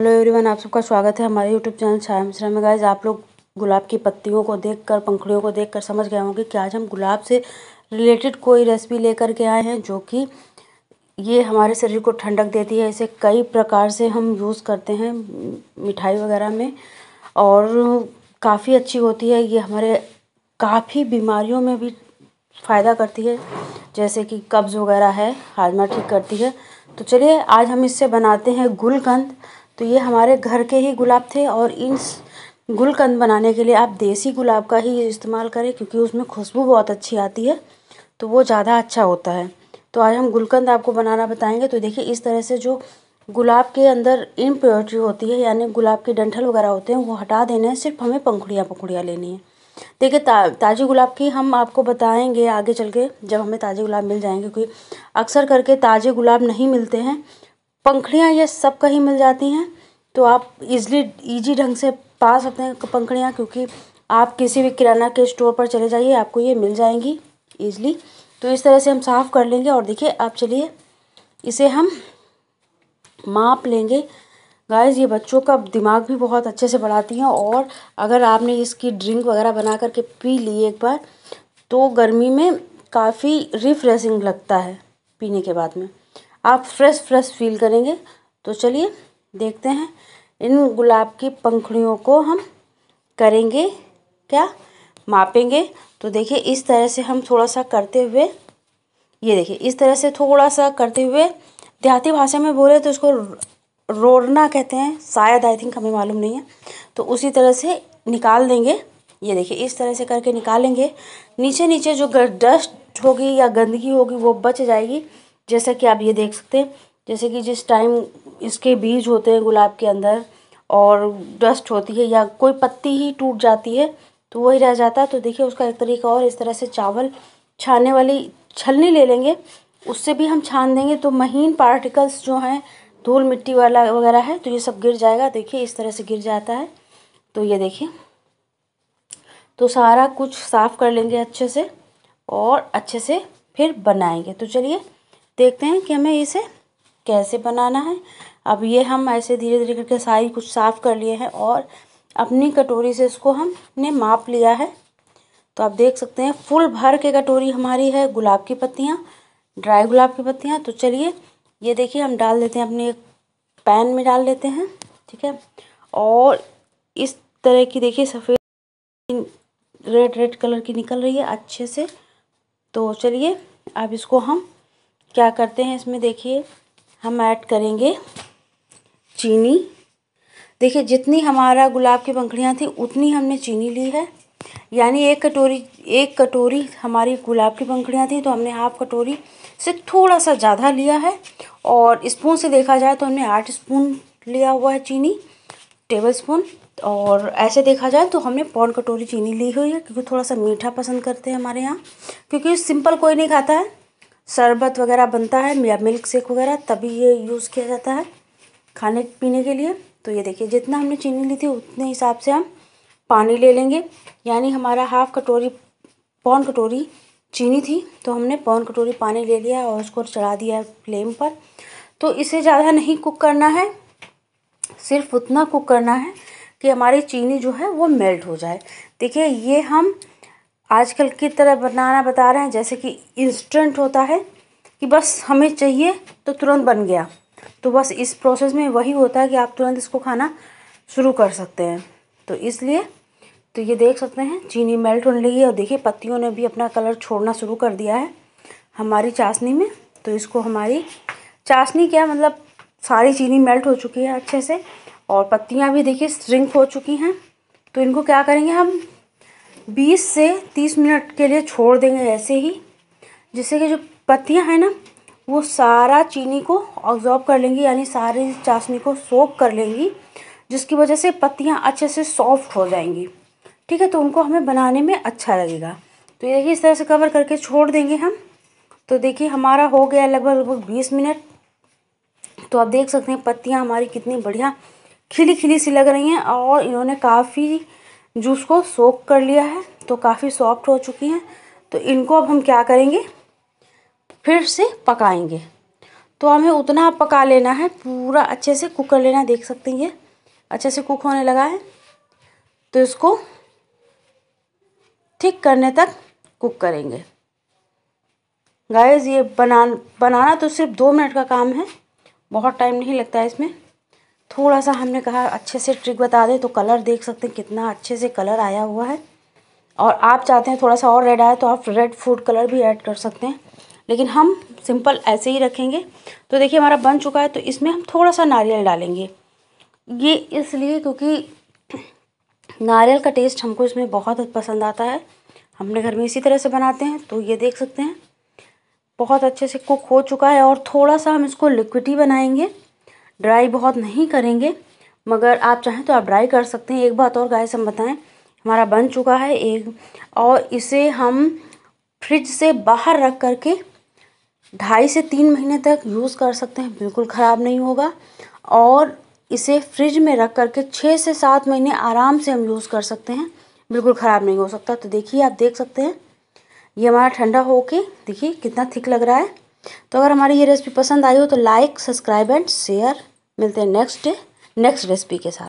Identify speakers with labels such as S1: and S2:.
S1: hello everyone आप सबका स्वागत है हमारे यूट्यूब चैनल छाया मिश्रा में गाइज आप लोग गुलाब की पत्तियों को देखकर पंखड़ियों को देखकर समझ गए होंगे कि आज हम गुलाब से रिलेटेड कोई रेसिपी लेकर के आए हैं जो कि ये हमारे शरीर को ठंडक देती है इसे कई प्रकार से हम यूज़ करते हैं मिठाई वगैरह में और काफ़ी अच्छी होती है ये हमारे काफ़ी बीमारियों में भी फ़ायदा करती है जैसे कि कब्ज़ वगैरह है हाजमा ठीक करती है तो चलिए आज हम इससे बनाते हैं गुलकंद तो ये हमारे घर के ही गुलाब थे और इन गुलकंद बनाने के लिए आप देसी गुलाब का ही इस्तेमाल करें क्योंकि उसमें खुशबू बहुत अच्छी आती है तो वो ज़्यादा अच्छा होता है तो आज हम गुलकंद आपको बनाना बताएंगे तो देखिए इस तरह से जो गुलाब के अंदर इम्प्योरिटी होती है यानी गुलाब के डंठल वगैरह होते हैं वो हटा देने हैं सिर्फ हमें पंखुड़ियाँ पंखुड़ियाँ लेनी है देखिए ता, ताज़ी गुलाब की हम आपको बताएंगे आगे चल के जब हमें ताज़े गुलाब मिल जाएंगे क्योंकि अक्सर करके ताज़े गुलाब नहीं मिलते हैं पंखड़ियाँ ये सब कहीं मिल जाती हैं तो आप इज़ली ईजी ढंग से पा सकते हैं पंखड़ियाँ क्योंकि आप किसी भी किराना के स्टोर पर चले जाइए आपको ये मिल जाएंगी ईजली तो इस तरह से हम साफ़ कर लेंगे और देखिए आप चलिए इसे हम माप लेंगे गाइस ये बच्चों का दिमाग भी बहुत अच्छे से बढ़ाती हैं और अगर आपने इसकी ड्रिंक वगैरह बना करके पी ली एक बार तो गर्मी में काफ़ी रिफ्रेशिंग लगता है पीने के बाद में आप फ्रेश फ्रेश फील करेंगे तो चलिए देखते हैं इन गुलाब की पंखड़ियों को हम करेंगे क्या मापेंगे तो देखिए इस तरह से हम थोड़ा सा करते हुए ये देखिए इस तरह से थोड़ा सा करते हुए देहाती भाषा में बोले तो इसको रोड़ना कहते हैं शायद आई थिंक हमें मालूम नहीं है तो उसी तरह से निकाल देंगे ये देखिए इस तरह से करके निकालेंगे नीचे नीचे जो डस्ट होगी या गंदगी होगी वो बच जाएगी जैसा कि आप ये देख सकते हैं जैसे कि जिस टाइम इसके बीज होते हैं गुलाब के अंदर और डस्ट होती है या कोई पत्ती ही टूट जाती है तो वही रह जाता है तो देखिए उसका एक तरीका और इस तरह से चावल छाने वाली छलनी ले लेंगे उससे भी हम छान देंगे तो महीन पार्टिकल्स जो हैं धूल मिट्टी वाला वगैरह है तो ये सब गिर जाएगा देखिए इस तरह से गिर जाता है तो ये देखिए तो सारा कुछ साफ़ कर लेंगे अच्छे से और अच्छे से फिर बनाएंगे तो चलिए देखते हैं कि हमें इसे कैसे बनाना है अब ये हम ऐसे धीरे धीरे करके सारी कुछ साफ़ कर लिए हैं और अपनी कटोरी से इसको हमने माप लिया है तो आप देख सकते हैं फुल भर के कटोरी हमारी है गुलाब की पत्तियाँ ड्राई गुलाब की पत्तियाँ तो चलिए ये देखिए हम डाल देते हैं अपने एक पैन में डाल लेते हैं ठीक है और इस तरह की देखिए सफ़ेद रेड रेड कलर की निकल रही है अच्छे से तो चलिए अब इसको हम क्या करते हैं इसमें देखिए हम ऐड करेंगे चीनी देखिए जितनी हमारा गुलाब की पंखड़ियाँ थी उतनी हमने चीनी ली है यानी एक कटोरी एक कटोरी हमारी गुलाब की पंखड़ियाँ थी तो हमने हाफ कटोरी से थोड़ा सा ज़्यादा लिया है और स्पून से देखा जाए तो हमने आठ स्पून लिया हुआ है चीनी टेबल स्पून और ऐसे देखा जाए तो हमने पौन कटोरी चीनी ली हुई है क्योंकि थोड़ा सा मीठा पसंद करते हैं हमारे यहाँ क्योंकि सिंपल कोई नहीं खाता है शरबत वगैरह बनता है या मिल्क शेक वगैरह तभी ये यूज़ किया जाता है खाने पीने के लिए तो ये देखिए जितना हमने चीनी ली थी उतने हिसाब से हम पानी ले लेंगे यानी हमारा हाफ कटोरी पौन कटोरी चीनी थी तो हमने पौन कटोरी पानी ले लिया और उसको चढ़ा दिया फ्लेम पर तो इसे ज़्यादा नहीं कुक करना है सिर्फ उतना कुक करना है कि हमारी चीनी जो है वो मेल्ट हो जाए देखिए ये हम आजकल की तरह बनाना बता रहे हैं जैसे कि इंस्टेंट होता है कि बस हमें चाहिए तो तुरंत बन गया तो बस इस प्रोसेस में वही होता है कि आप तुरंत इसको खाना शुरू कर सकते हैं तो इसलिए तो ये देख सकते हैं चीनी मेल्ट होने लगी और देखिए पत्तियों ने भी अपना कलर छोड़ना शुरू कर दिया है हमारी चाशनी में तो इसको हमारी चाशनी क्या मतलब सारी चीनी मेल्ट हो चुकी है अच्छे से और पत्तियाँ भी देखिए श्रिंक हो चुकी हैं तो इनको क्या करेंगे हम बीस से तीस मिनट के लिए छोड़ देंगे ऐसे ही जिससे कि जो पत्तियां हैं ना वो सारा चीनी को ऑब्जॉर्ब कर लेंगी यानी सारी चाशनी को सोप कर लेंगी जिसकी वजह से पत्तियां अच्छे से सॉफ्ट हो जाएंगी ठीक है तो उनको हमें बनाने में अच्छा लगेगा तो ये देखिए इस तरह से कवर करके छोड़ देंगे हम तो देखिए हमारा हो गया लगभग लगभग बीस मिनट तो आप देख सकते हैं पत्तियाँ हमारी कितनी बढ़िया खिली खिली सी लग रही हैं और इन्होंने काफ़ी जूस को सोक कर लिया है तो काफ़ी सॉफ्ट हो चुकी हैं तो इनको अब हम क्या करेंगे फिर से पकाएंगे तो हमें उतना पका लेना है पूरा अच्छे से कुक कर लेना देख सकते हैं ये अच्छे से कुक होने लगा है तो इसको ठीक करने तक कुक करेंगे गाइस ये बना बनाना तो सिर्फ दो मिनट का काम है बहुत टाइम नहीं लगता है इसमें थोड़ा सा हमने कहा अच्छे से ट्रिक बता दें तो कलर देख सकते हैं कितना अच्छे से कलर आया हुआ है और आप चाहते हैं थोड़ा सा और रेड आए तो आप रेड फूड कलर भी ऐड कर सकते हैं लेकिन हम सिंपल ऐसे ही रखेंगे तो देखिए हमारा बन चुका है तो इसमें हम थोड़ा सा नारियल डालेंगे ये इसलिए क्योंकि नारियल का टेस्ट हमको इसमें बहुत पसंद आता है हमने घर में इसी तरह से बनाते हैं तो ये देख सकते हैं बहुत अच्छे से कुक हो चुका है और थोड़ा सा हम इसको लिक्विड ही बनाएंगे ड्राई बहुत नहीं करेंगे मगर आप चाहें तो आप ड्राई कर सकते हैं एक बात और गाय हम बताएं हमारा बन चुका है एक और इसे हम फ्रिज से बाहर रख कर के ढाई से तीन महीने तक यूज़ कर सकते हैं बिल्कुल ख़राब नहीं होगा और इसे फ्रिज में रख कर के छः से सात महीने आराम से हम यूज़ कर सकते हैं बिल्कुल ख़राब नहीं हो सकता तो देखिए आप देख सकते हैं ये हमारा ठंडा हो के देखिए कितना थिक लग रहा है तो अगर हमारी ये रेसिपी पसंद आई हो तो लाइक सब्सक्राइब एंड शेयर मिलते हैं नेक्स्ट नेक्स्ट रेसिपी के साथ